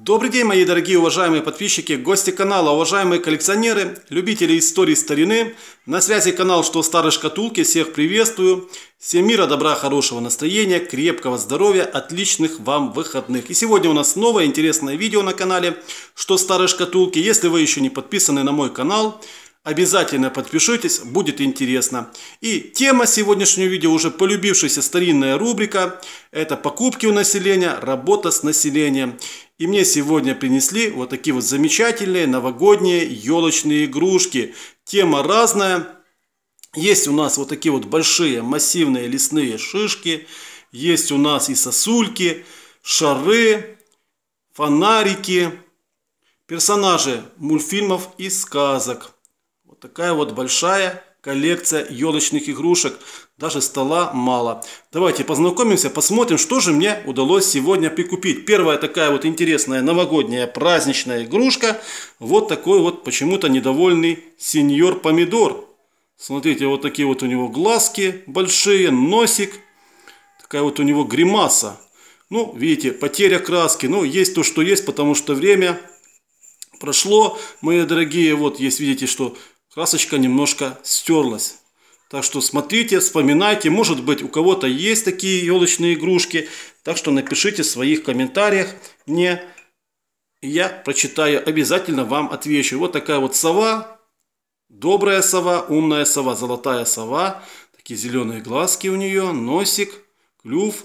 Добрый день, мои дорогие уважаемые подписчики, гости канала, уважаемые коллекционеры, любители истории старины. На связи канал «Что старой шкатулки». Всех приветствую. Всем мира, добра, хорошего настроения, крепкого здоровья, отличных вам выходных. И сегодня у нас новое интересное видео на канале «Что старой шкатулки». Если вы еще не подписаны на мой канал, Обязательно подпишитесь, будет интересно. И тема сегодняшнего видео уже полюбившаяся старинная рубрика. Это покупки у населения, работа с населением. И мне сегодня принесли вот такие вот замечательные новогодние елочные игрушки. Тема разная. Есть у нас вот такие вот большие массивные лесные шишки. Есть у нас и сосульки, шары, фонарики, персонажи мультфильмов и сказок. Вот такая вот большая коллекция елочных игрушек. Даже стола мало. Давайте познакомимся, посмотрим, что же мне удалось сегодня прикупить. Первая такая вот интересная новогодняя праздничная игрушка. Вот такой вот почему-то недовольный сеньор помидор. Смотрите, вот такие вот у него глазки большие, носик. Такая вот у него гримаса. Ну, видите, потеря краски. Ну, есть то, что есть, потому что время прошло. Мои дорогие, вот есть, видите, что красочка немножко стерлась. Так что смотрите, вспоминайте. Может быть у кого-то есть такие елочные игрушки. Так что напишите в своих комментариях мне. Я прочитаю, обязательно вам отвечу. Вот такая вот сова. Добрая сова, умная сова, золотая сова. Такие зеленые глазки у нее, носик, клюв.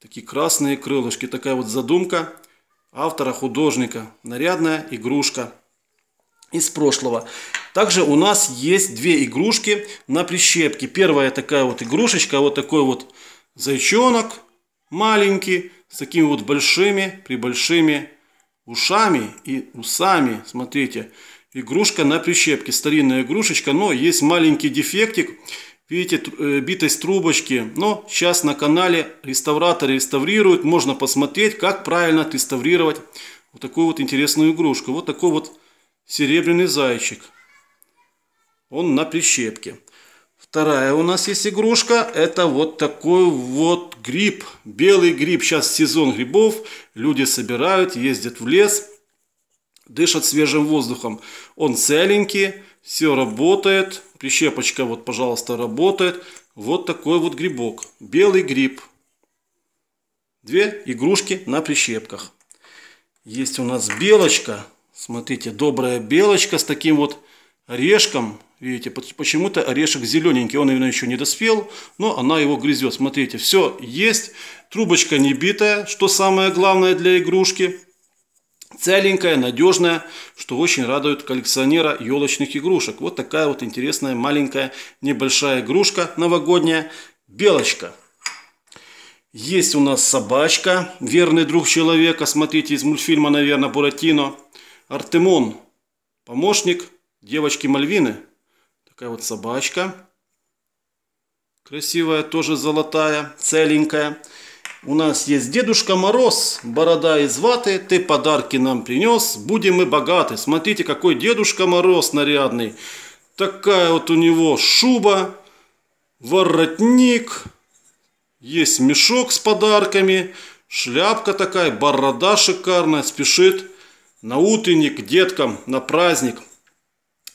Такие красные крылышки. Такая вот задумка автора, художника. Нарядная игрушка из прошлого. Также у нас есть две игрушки на прищепке. Первая такая вот игрушечка, вот такой вот зайчонок маленький, с такими вот большими, прибольшими ушами и усами. Смотрите, игрушка на прищепке, старинная игрушечка, но есть маленький дефектик. Видите, э, с трубочки. Но сейчас на канале реставраторы реставрируют. Можно посмотреть, как правильно отреставрировать вот такую вот интересную игрушку. Вот такой вот серебряный зайчик. Он на прищепке. Вторая у нас есть игрушка. Это вот такой вот гриб. Белый гриб. Сейчас сезон грибов. Люди собирают, ездят в лес, дышат свежим воздухом. Он целенький, все работает. Прищепочка вот, пожалуйста, работает. Вот такой вот грибок. Белый гриб. Две игрушки на прищепках. Есть у нас белочка. Смотрите, добрая белочка с таким вот орешком. Видите, почему-то орешек зелененький. Он, наверное, еще не доспел, но она его грызет. Смотрите, все есть. Трубочка не битая, что самое главное для игрушки. Целенькая, надежная, что очень радует коллекционера елочных игрушек. Вот такая вот интересная маленькая небольшая игрушка новогодняя. Белочка. Есть у нас собачка, верный друг человека. Смотрите, из мультфильма, наверное, Буратино. Артемон, помощник девочки Мальвины. Такая вот собачка. Красивая, тоже золотая, целенькая. У нас есть Дедушка Мороз, борода из ваты, ты подарки нам принес, будем мы богаты. Смотрите, какой Дедушка Мороз нарядный. Такая вот у него шуба, воротник, есть мешок с подарками, шляпка такая, борода шикарная, спешит на утренник, деткам, на праздник.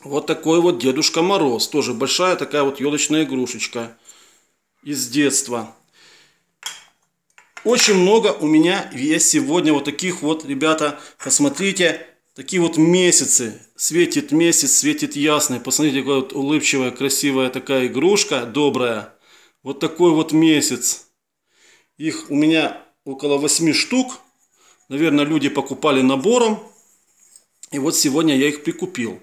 Вот такой вот Дедушка Мороз. Тоже большая такая вот елочная игрушечка из детства. Очень много у меня есть сегодня вот таких вот, ребята, посмотрите, такие вот месяцы. Светит месяц, светит ясный. Посмотрите, какая вот улыбчивая, красивая такая игрушка, добрая. Вот такой вот месяц. Их у меня около 8 штук. Наверное, люди покупали набором и вот сегодня я их прикупил.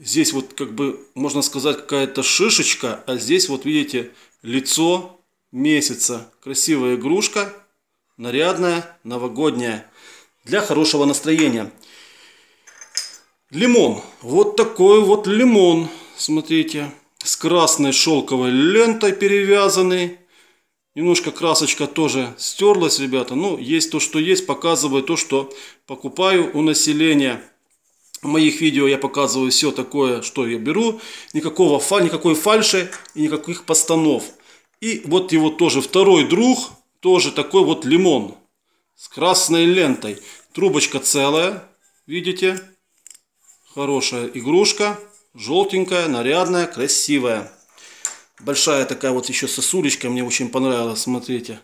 Здесь вот как бы, можно сказать, какая-то шишечка, а здесь вот видите лицо месяца. Красивая игрушка, нарядная, новогодняя, для хорошего настроения. Лимон. Вот такой вот лимон, смотрите, с красной шелковой лентой перевязанный. Немножко красочка тоже стерлась, ребята. Ну, есть то, что есть, показываю то, что покупаю у населения. В моих видео я показываю все такое, что я беру. Никакого фаль, никакой фальши и никаких постанов. И вот его тоже второй друг, тоже такой вот лимон с красной лентой. Трубочка целая, видите? Хорошая игрушка, желтенькая, нарядная, красивая. Большая такая вот еще сосулечка, мне очень понравилась, смотрите.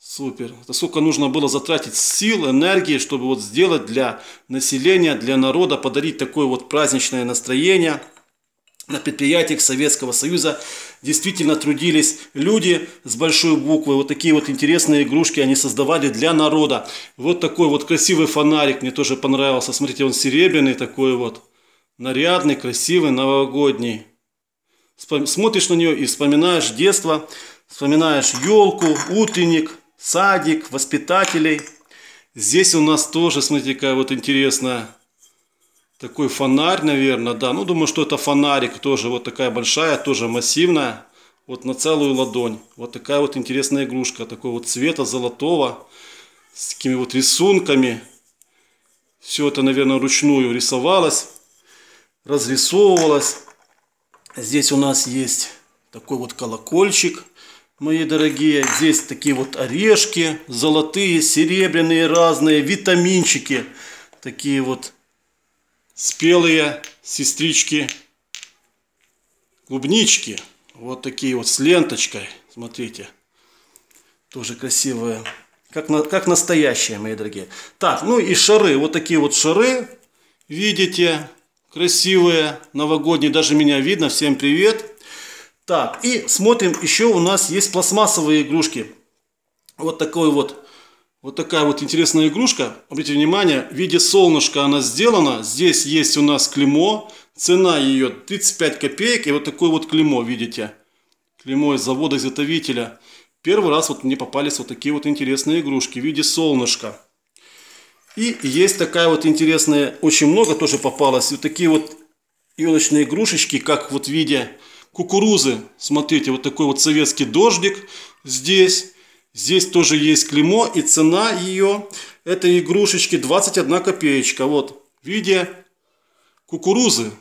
Супер. Это сколько нужно было затратить сил, энергии, чтобы вот сделать для населения, для народа, подарить такое вот праздничное настроение. На предприятиях Советского Союза действительно трудились люди с большой буквы. Вот такие вот интересные игрушки они создавали для народа. Вот такой вот красивый фонарик мне тоже понравился. Смотрите, он серебряный такой вот. Нарядный, красивый, новогодний. Смотришь на нее и вспоминаешь детство, вспоминаешь елку, утренник, садик, воспитателей. Здесь у нас тоже, смотрите, какая вот интересная такой фонарь, наверное, да. Ну, думаю, что это фонарик тоже, вот такая большая, тоже массивная. Вот на целую ладонь. Вот такая вот интересная игрушка, такого вот цвета золотого, с такими вот рисунками. Все это, наверное, ручную рисовалось, разрисовывалось. Здесь у нас есть такой вот колокольчик – Мои дорогие, здесь такие вот орешки, золотые, серебряные, разные, витаминчики. Такие вот спелые сестрички, клубнички. Вот такие вот с ленточкой, смотрите. Тоже красивые. Как, на, как настоящие, мои дорогие. Так, ну и шары. Вот такие вот шары. Видите, красивые, новогодние. Даже меня видно. Всем привет. Так, и смотрим, еще у нас есть пластмассовые игрушки. Вот такой вот, вот такая вот интересная игрушка. Обратите внимание, в виде солнышка она сделана. Здесь есть у нас клеймо, цена ее 35 копеек. И вот такое вот клеймо, видите? Клеймо из завода-изготовителя. Первый раз вот мне попались вот такие вот интересные игрушки в виде солнышка. И есть такая вот интересная, очень много тоже попалось. Вот такие вот елочные игрушечки, как вот в виде кукурузы. Смотрите, вот такой вот советский дождик здесь. Здесь тоже есть клеймо и цена ее этой игрушечки 21 копеечка. Вот, в виде кукурузы.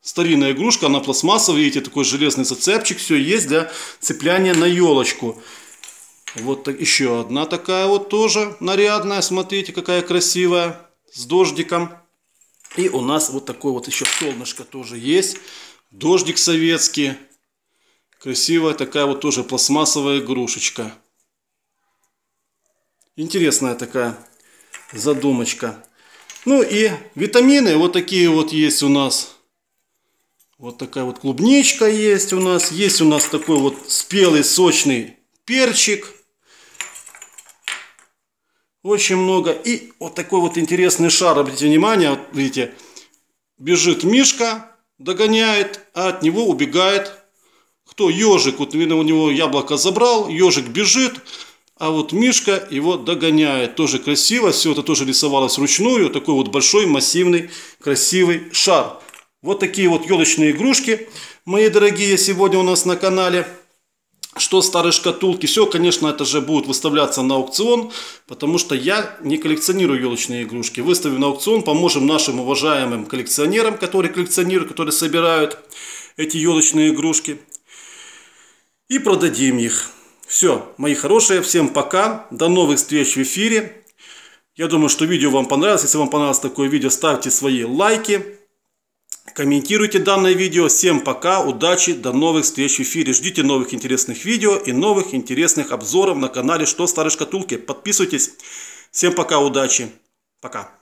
Старинная игрушка, она пластмассовая, видите, такой железный зацепчик, все есть для цепляния на елочку. Вот так, еще одна такая вот тоже нарядная, смотрите, какая красивая, с дождиком. И у нас вот такое вот еще солнышко тоже есть. Дождик советский. Красивая такая вот тоже пластмассовая игрушечка. Интересная такая задумочка. Ну и витамины вот такие вот есть у нас. Вот такая вот клубничка есть у нас. Есть у нас такой вот спелый сочный перчик. Очень много. И вот такой вот интересный шар. Обратите внимание, вот видите, бежит мишка догоняет, а от него убегает кто? Ежик. Вот видно, у него яблоко забрал, ежик бежит, а вот Мишка его догоняет. Тоже красиво, все это тоже рисовалось вручную. Такой вот большой, массивный, красивый шар. Вот такие вот елочные игрушки, мои дорогие, сегодня у нас на канале. Что старые шкатулки, все, конечно, это же будет выставляться на аукцион, потому что я не коллекционирую елочные игрушки. Выставим на аукцион, поможем нашим уважаемым коллекционерам, которые коллекционируют, которые собирают эти елочные игрушки. И продадим их. Все, мои хорошие, всем пока, до новых встреч в эфире. Я думаю, что видео вам понравилось. Если вам понравилось такое видео, ставьте свои лайки. Комментируйте данное видео. Всем пока, удачи, до новых встреч в эфире. Ждите новых интересных видео и новых интересных обзоров на канале «Что в старой шкатулке». Подписывайтесь. Всем пока, удачи. Пока.